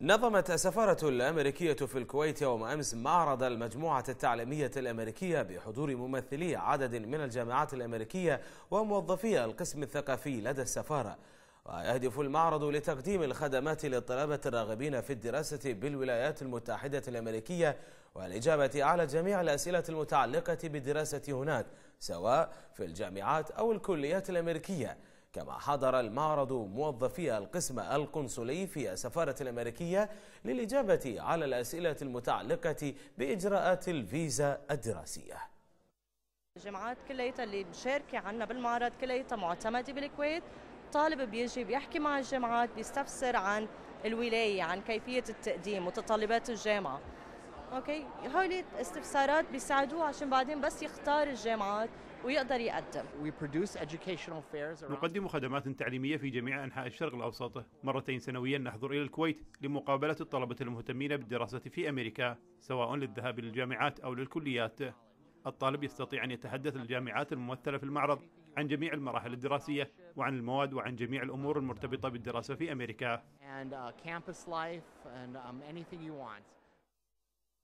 نظمت السفارة الأمريكية في الكويت يوم أمس معرض المجموعة التعليمية الأمريكية بحضور ممثلي عدد من الجامعات الأمريكية وموظفي القسم الثقافي لدى السفارة ويهدف المعرض لتقديم الخدمات للطلبة الراغبين في الدراسة بالولايات المتحدة الأمريكية والإجابة على جميع الأسئلة المتعلقة بالدراسة هناك سواء في الجامعات أو الكليات الأمريكية كما حضر المعرض موظفي القسم القنصلي في السفارة الأمريكية للإجابة على الأسئلة المتعلقة بإجراءات الفيزا الدراسية الجامعات كليتها اللي مشاركة عنا بالمعرض كليتها معتمدة بالكويت طالب بيجي بيحكي مع الجامعات بيستفسر عن الولاية عن كيفية التقديم وتطلبات الجامعة اوكي هول استفسارات بيساعدوه عشان بعدين بس يختار الجامعات ويقدر يقدم نقدم خدمات تعليمية في جميع أنحاء الشرق الأوسط مرتين سنويا نحضر إلى الكويت لمقابلة الطلبة المهتمين بالدراسة في أمريكا سواء للذهاب للجامعات أو للكليات الطالب يستطيع أن يتحدث للجامعات الممثلة في المعرض عن جميع المراحل الدراسية وعن المواد وعن جميع الأمور المرتبطة بالدراسة في أمريكا. And, uh,